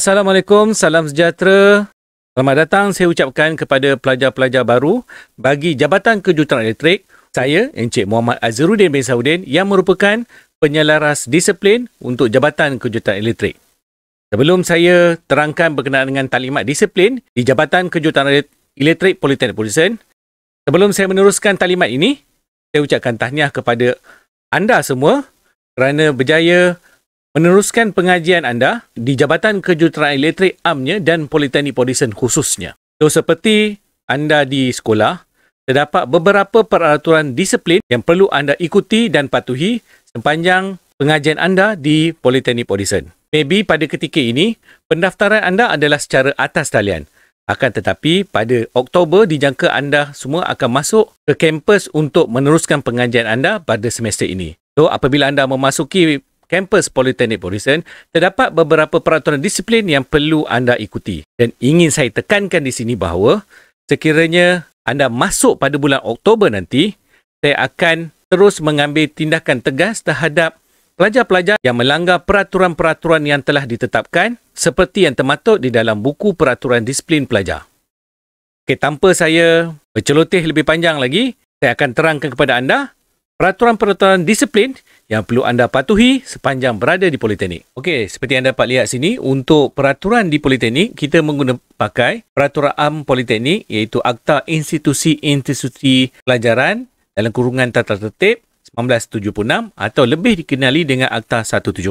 Assalamualaikum, salam sejahtera. Selamat datang saya ucapkan kepada pelajar-pelajar baru bagi Jabatan Kejutan Elektrik. Saya Encik Muhammad Azruddin bin Saudin yang merupakan penyelaras disiplin untuk Jabatan Kejutan Elektrik. Sebelum saya terangkan berkenaan dengan talimat disiplin di Jabatan Kejutan Elektrik Politeknik Polisen, sebelum saya meneruskan talimat ini, saya ucapkan tahniah kepada anda semua kerana berjaya meneruskan pengajian anda di Jabatan Kejuruteraan Elektrik AMNya dan Politeknik Polisen khususnya. So, seperti anda di sekolah, terdapat beberapa peraturan disiplin yang perlu anda ikuti dan patuhi sepanjang pengajian anda di Politeknik Polisen. Maybe pada ketika ini, pendaftaran anda adalah secara atas talian. Akan tetapi pada Oktober dijangka anda semua akan masuk ke kampus untuk meneruskan pengajian anda pada semester ini. So apabila anda memasuki kampus Politeknik Borisen, terdapat beberapa peraturan disiplin yang perlu anda ikuti. Dan ingin saya tekankan di sini bahawa sekiranya anda masuk pada bulan Oktober nanti, saya akan terus mengambil tindakan tegas terhadap pelajar-pelajar yang melanggar peraturan-peraturan yang telah ditetapkan seperti yang termatuk di dalam buku peraturan disiplin pelajar. Okey, tanpa saya berceloteh lebih panjang lagi, saya akan terangkan kepada anda peraturan-peraturan disiplin yang perlu anda patuhi sepanjang berada di Politeknik. Okey, seperti yang anda dapat lihat sini, untuk peraturan di Politeknik, kita menggunakan peraturan am Politeknik iaitu Akta Institusi-Institusi Pelajaran dalam kurungan tata tertib 1976 atau lebih dikenali dengan Akta 174.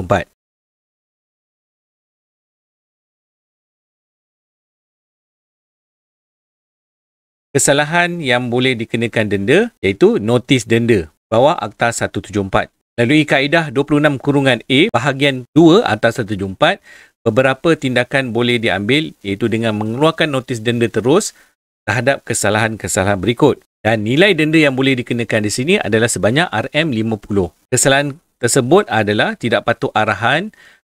Kesalahan yang boleh dikenakan denda iaitu notis denda bawah Akta 174 melalui kaedah 26 kurungan A bahagian 2 atas 174 beberapa tindakan boleh diambil iaitu dengan mengeluarkan notis denda terus terhadap kesalahan-kesalahan berikut dan nilai denda yang boleh dikenakan di sini adalah sebanyak RM50. Kesalahan tersebut adalah tidak patuh arahan,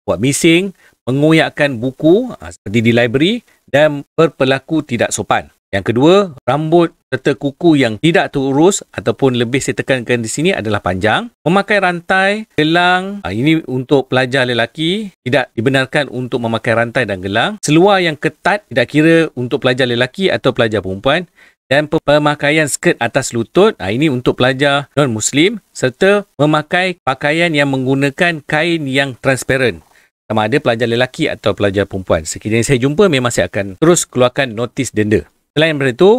buat missing, mengoyakkan buku ah, seperti di library dan berpelaku tidak sopan. Yang kedua, rambut serta kuku yang tidak terurus ataupun lebih saya tekankan di sini adalah panjang. Memakai rantai, gelang, ah, ini untuk pelajar lelaki, tidak dibenarkan untuk memakai rantai dan gelang. Seluar yang ketat, tidak kira untuk pelajar lelaki atau pelajar perempuan. Dan pemakaian skirt atas lutut, ah, ini untuk pelajar non-muslim. Serta memakai pakaian yang menggunakan kain yang transparent sama ada pelajar lelaki atau pelajar perempuan. Sekiranya saya jumpa, memang saya akan terus keluarkan notis denda. Selain daripada itu,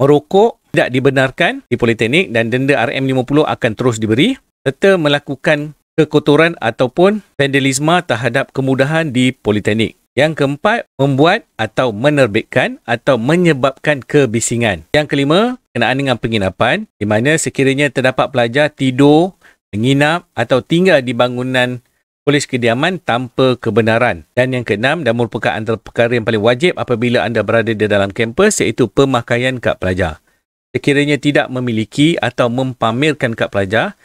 merokok tidak dibenarkan di politeknik dan denda RM50 akan terus diberi serta melakukan kekotoran ataupun vandalisme terhadap kemudahan di politeknik. Yang keempat, membuat atau menerbitkan atau menyebabkan kebisingan. Yang kelima, kenaan dengan penginapan di mana sekiranya terdapat pelajar tidur, menginap atau tinggal di bangunan polis kediaman tanpa kebenaran. Dan yang keenam dan merupakan antara perkara yang paling wajib apabila anda berada di dalam kampus iaitu pemakaian kad pelajar. Sekiranya tidak memiliki atau mempamerkan kad pelajar,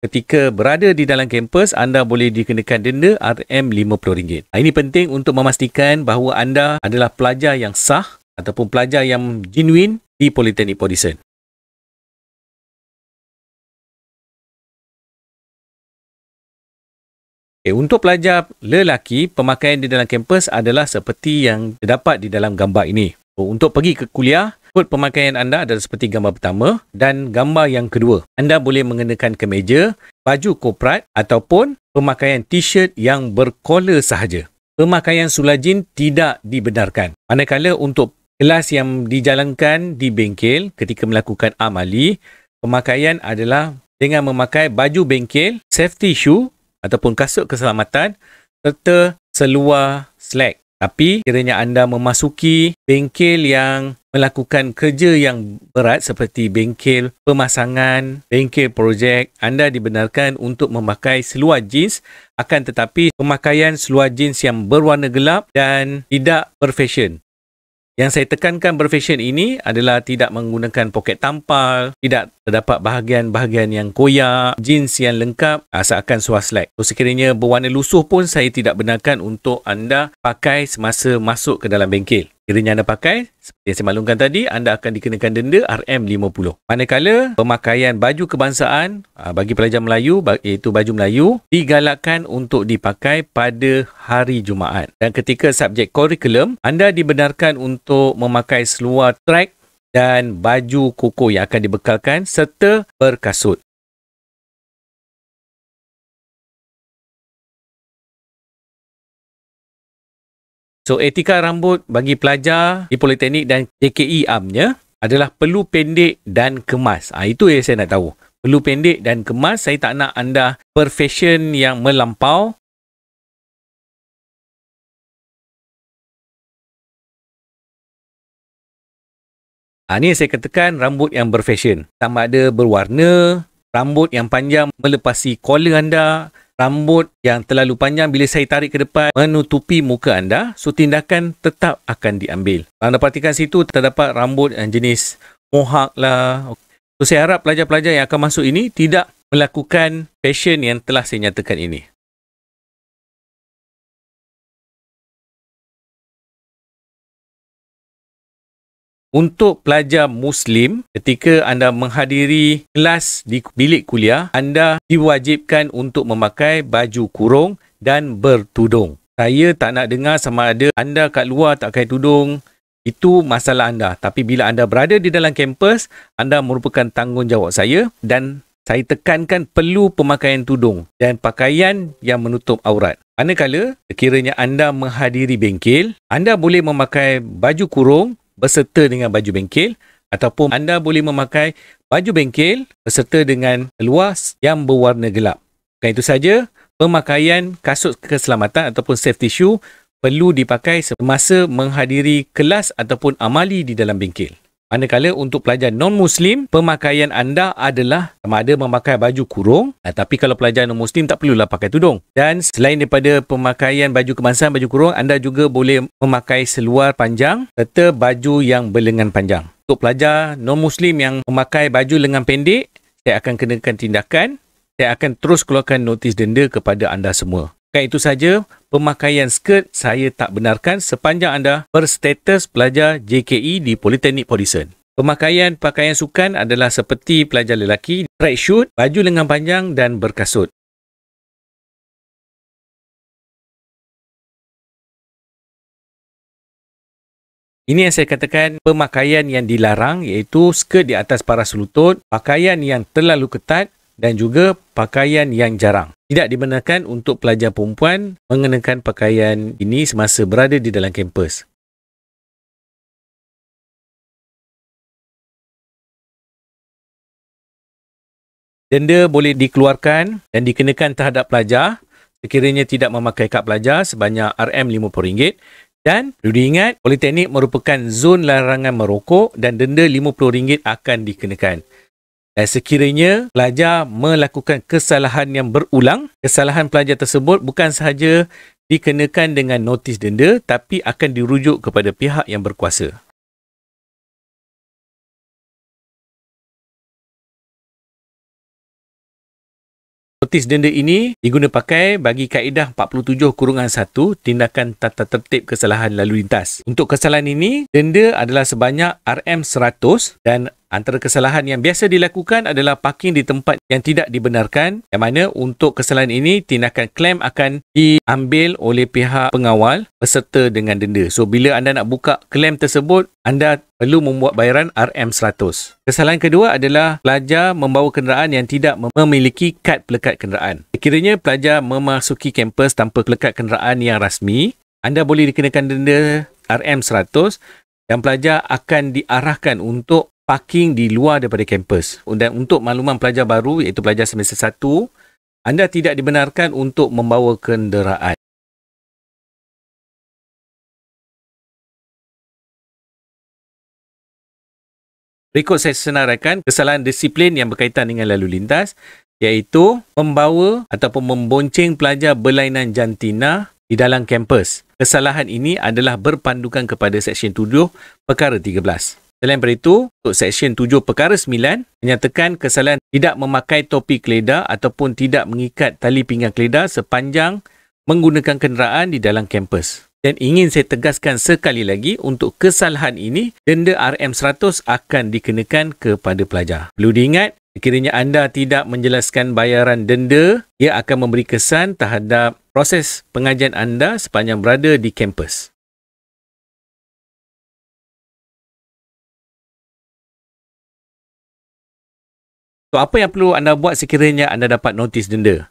ketika berada di dalam kampus anda boleh dikenakan denda RM50. Ini penting untuk memastikan bahawa anda adalah pelajar yang sah ataupun pelajar yang genuine di Politeknik Polisen. Okay, eh, untuk pelajar lelaki, pemakaian di dalam kampus adalah seperti yang terdapat di dalam gambar ini. Untuk pergi ke kuliah, kod pemakaian anda adalah seperti gambar pertama dan gambar yang kedua. Anda boleh mengenakan kemeja, baju koprat ataupun pemakaian t-shirt yang berkola sahaja. Pemakaian sulajin tidak dibenarkan. Manakala untuk kelas yang dijalankan di bengkel ketika melakukan amali, pemakaian adalah dengan memakai baju bengkel, safety shoe ataupun kasut keselamatan serta seluar slack. Tapi kiranya anda memasuki bengkel yang melakukan kerja yang berat seperti bengkel pemasangan, bengkel projek, anda dibenarkan untuk memakai seluar jeans akan tetapi pemakaian seluar jeans yang berwarna gelap dan tidak berfashion. Yang saya tekankan berfashion ini adalah tidak menggunakan poket tampal, tidak terdapat bahagian-bahagian yang koyak, jeans yang lengkap, asalkan ah, suar slack. So, sekiranya berwarna lusuh pun saya tidak benarkan untuk anda pakai semasa masuk ke dalam bengkel. Kiranya anda pakai, seperti yang saya maklumkan tadi, anda akan dikenakan denda RM50. Manakala pemakaian baju kebangsaan ah, bagi pelajar Melayu, iaitu baju Melayu, digalakkan untuk dipakai pada hari Jumaat. Dan ketika subjek kurikulum, anda dibenarkan untuk memakai seluar track dan baju koko yang akan dibekalkan serta berkasut. So etika rambut bagi pelajar di Politeknik dan JKI e amnya adalah perlu pendek dan kemas. ha, itu yang saya nak tahu. Perlu pendek dan kemas. Saya tak nak anda perfection yang melampau. Ha, ah, ini saya katakan rambut yang berfashion. Tambah ada berwarna, rambut yang panjang melepasi collar anda, rambut yang terlalu panjang bila saya tarik ke depan menutupi muka anda so tindakan tetap akan diambil kalau anda perhatikan situ terdapat rambut yang jenis Mohak lah so saya harap pelajar-pelajar yang akan masuk ini tidak melakukan fashion yang telah saya nyatakan ini Untuk pelajar Muslim, ketika anda menghadiri kelas di bilik kuliah, anda diwajibkan untuk memakai baju kurung dan bertudung. Saya tak nak dengar sama ada anda kat luar tak pakai tudung. Itu masalah anda. Tapi bila anda berada di dalam kampus, anda merupakan tanggungjawab saya dan saya tekankan perlu pemakaian tudung dan pakaian yang menutup aurat. Manakala, sekiranya anda menghadiri bengkel, anda boleh memakai baju kurung berserta dengan baju bengkel ataupun anda boleh memakai baju bengkel berserta dengan luas yang berwarna gelap. Bukan itu saja, pemakaian kasut keselamatan ataupun safety shoe perlu dipakai semasa menghadiri kelas ataupun amali di dalam bengkel. Manakala untuk pelajar non-Muslim, pemakaian anda adalah sama ada memakai baju kurung. Eh, tapi kalau pelajar non-Muslim, tak perlulah pakai tudung. Dan selain daripada pemakaian baju kemasan, baju kurung, anda juga boleh memakai seluar panjang serta baju yang berlengan panjang. Untuk pelajar non-Muslim yang memakai baju lengan pendek, saya akan kenakan tindakan. Saya akan terus keluarkan notis denda kepada anda semua. Dan itu saja, pemakaian skirt saya tak benarkan sepanjang anda berstatus pelajar JKE di Politeknik Polisen. Pemakaian pakaian sukan adalah seperti pelajar lelaki, track shoot, baju lengan panjang dan berkasut. Ini yang saya katakan pemakaian yang dilarang iaitu skirt di atas paras lutut, pakaian yang terlalu ketat, dan juga pakaian yang jarang. Tidak dibenarkan untuk pelajar perempuan mengenakan pakaian ini semasa berada di dalam kampus. Denda boleh dikeluarkan dan dikenakan terhadap pelajar sekiranya tidak memakai kad pelajar sebanyak RM50 dan perlu diingat politeknik merupakan zon larangan merokok dan denda RM50 akan dikenakan. Dan eh, sekiranya pelajar melakukan kesalahan yang berulang, kesalahan pelajar tersebut bukan sahaja dikenakan dengan notis denda tapi akan dirujuk kepada pihak yang berkuasa. Notis denda ini diguna pakai bagi kaedah 47-1 kurungan Tindakan Tata Tertib Kesalahan Lalu Lintas. Untuk kesalahan ini, denda adalah sebanyak RM100 dan Antara kesalahan yang biasa dilakukan adalah parking di tempat yang tidak dibenarkan yang mana untuk kesalahan ini tindakan klaim akan diambil oleh pihak pengawal berserta dengan denda. So bila anda nak buka klaim tersebut anda perlu membuat bayaran RM100. Kesalahan kedua adalah pelajar membawa kenderaan yang tidak memiliki kad pelekat kenderaan. Sekiranya pelajar memasuki kampus tanpa pelekat kenderaan yang rasmi, anda boleh dikenakan denda RM100 dan pelajar akan diarahkan untuk parking di luar daripada kampus. Dan untuk makluman pelajar baru iaitu pelajar semester 1, anda tidak dibenarkan untuk membawa kenderaan. Berikut saya senaraikan kesalahan disiplin yang berkaitan dengan lalu lintas iaitu membawa ataupun memboncing pelajar berlainan jantina di dalam kampus. Kesalahan ini adalah berpandukan kepada Seksyen 7 Perkara 13. Selain daripada itu, untuk Seksyen 7 Perkara 9 menyatakan kesalahan tidak memakai topi keledar ataupun tidak mengikat tali pinggang keledar sepanjang menggunakan kenderaan di dalam kampus. Dan ingin saya tegaskan sekali lagi untuk kesalahan ini, denda RM100 akan dikenakan kepada pelajar. Perlu diingat, sekiranya anda tidak menjelaskan bayaran denda, ia akan memberi kesan terhadap proses pengajian anda sepanjang berada di kampus. So, apa yang perlu anda buat sekiranya anda dapat notis denda?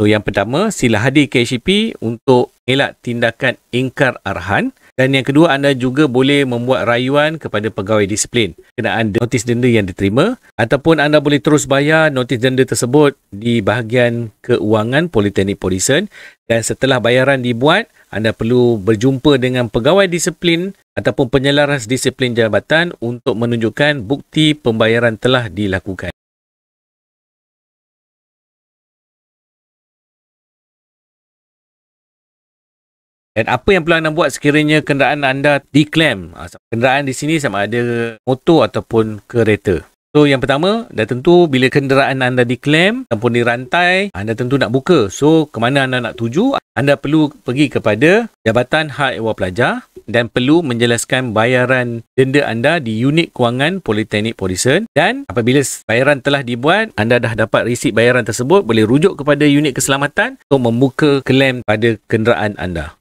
So, yang pertama, sila hadir KCP untuk elak tindakan ingkar arahan. Dan yang kedua, anda juga boleh membuat rayuan kepada pegawai disiplin kenaan notis denda yang diterima. Ataupun anda boleh terus bayar notis denda tersebut di bahagian keuangan Politeknik Polisen. Dan setelah bayaran dibuat, anda perlu berjumpa dengan pegawai disiplin ataupun penyelaras disiplin jabatan untuk menunjukkan bukti pembayaran telah dilakukan. Dan apa yang perlu anda buat sekiranya kenderaan anda diklaim? Ah, kenderaan di sini sama ada motor ataupun kereta. So yang pertama, dah tentu bila kenderaan anda diklaim ataupun dirantai, ah, anda tentu nak buka. So ke mana anda nak tuju? Anda perlu pergi kepada Jabatan Hak Ewa Pelajar dan perlu menjelaskan bayaran denda anda di unit kewangan Politeknik Polisen dan apabila bayaran telah dibuat, anda dah dapat resip bayaran tersebut, boleh rujuk kepada unit keselamatan untuk membuka klaim pada kenderaan anda.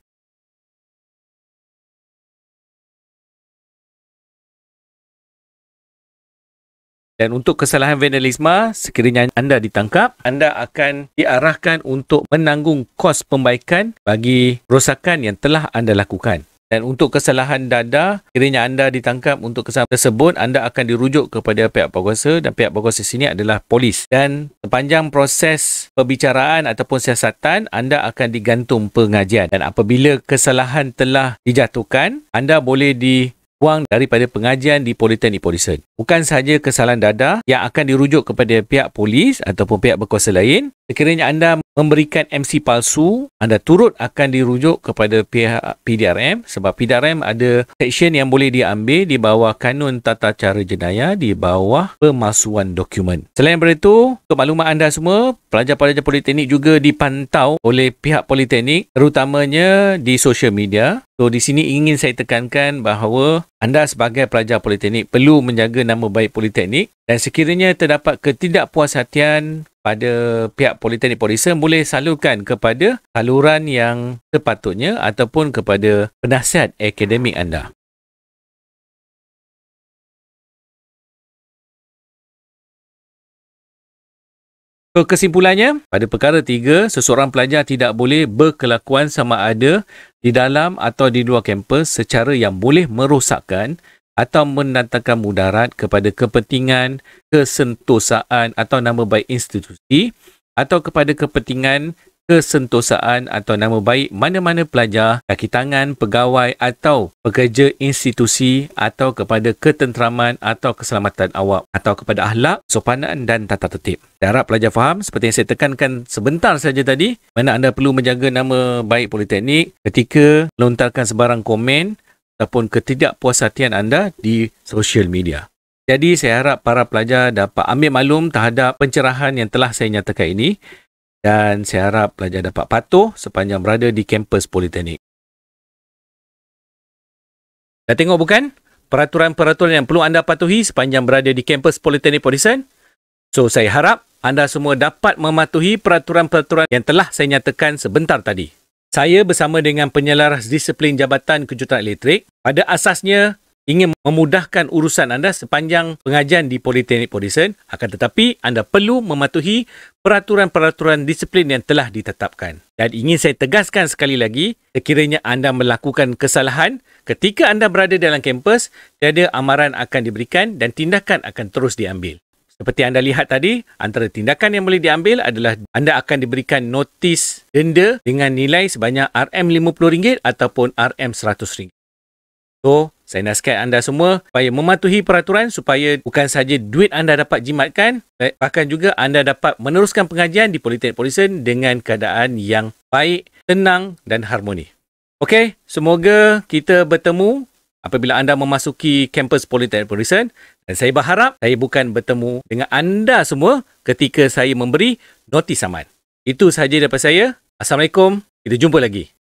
Dan untuk kesalahan vandalisme, sekiranya anda ditangkap, anda akan diarahkan untuk menanggung kos pembaikan bagi rosakan yang telah anda lakukan. Dan untuk kesalahan dada, kiranya anda ditangkap untuk kesalahan tersebut, anda akan dirujuk kepada pihak berkuasa dan pihak berkuasa sini adalah polis. Dan sepanjang proses perbicaraan ataupun siasatan, anda akan digantung pengajian. Dan apabila kesalahan telah dijatuhkan, anda boleh di wang daripada pengajian di Politeknik Polisen. Bukan sahaja kesalahan dadah yang akan dirujuk kepada pihak polis ataupun pihak berkuasa lain, Sekiranya anda memberikan MC palsu, anda turut akan dirujuk kepada pihak PDRM sebab PDRM ada action yang boleh diambil di bawah kanun tata cara jenayah di bawah pemalsuan dokumen. Selain daripada itu, untuk maklumat anda semua, pelajar-pelajar politeknik juga dipantau oleh pihak politeknik terutamanya di sosial media. So, di sini ingin saya tekankan bahawa anda sebagai pelajar politeknik perlu menjaga nama baik politeknik dan sekiranya terdapat ketidakpuas hatian pada pihak Politeknik Polisen boleh salurkan kepada saluran yang sepatutnya ataupun kepada penasihat akademik anda. So, kesimpulannya, pada perkara tiga, seseorang pelajar tidak boleh berkelakuan sama ada di dalam atau di luar kampus secara yang boleh merosakkan atau mendatangkan mudarat kepada kepentingan kesentosaan atau nama baik institusi atau kepada kepentingan kesentosaan atau nama baik mana-mana pelajar, kaki tangan, pegawai atau pekerja institusi atau kepada ketenteraman atau keselamatan awak atau kepada ahlak, sopanan dan tata tertib. Harap pelajar faham seperti yang saya tekankan sebentar saja tadi mana anda perlu menjaga nama baik politeknik ketika lontarkan sebarang komen ataupun ketidakpuas hatian anda di social media. Jadi saya harap para pelajar dapat ambil maklum terhadap pencerahan yang telah saya nyatakan ini dan saya harap pelajar dapat patuh sepanjang berada di kampus politeknik. Dah tengok bukan peraturan-peraturan yang perlu anda patuhi sepanjang berada di kampus politeknik Polisen. So saya harap anda semua dapat mematuhi peraturan-peraturan yang telah saya nyatakan sebentar tadi. Saya bersama dengan penyelaras disiplin Jabatan Kejutan Elektrik pada asasnya ingin memudahkan urusan anda sepanjang pengajian di Politeknik Polisen akan tetapi anda perlu mematuhi peraturan-peraturan disiplin yang telah ditetapkan. Dan ingin saya tegaskan sekali lagi, sekiranya anda melakukan kesalahan ketika anda berada dalam kampus, tiada amaran akan diberikan dan tindakan akan terus diambil. Seperti anda lihat tadi, antara tindakan yang boleh diambil adalah anda akan diberikan notis denda dengan nilai sebanyak RM50 ataupun RM100. So, saya nak nasihat anda semua supaya mematuhi peraturan supaya bukan saja duit anda dapat jimatkan, eh, bahkan juga anda dapat meneruskan pengajian di Politeknik Polisen dengan keadaan yang baik, tenang dan harmoni. Okey, semoga kita bertemu apabila anda memasuki kampus Politeknik Perisian dan saya berharap saya bukan bertemu dengan anda semua ketika saya memberi notis saman. Itu sahaja daripada saya. Assalamualaikum. Kita jumpa lagi.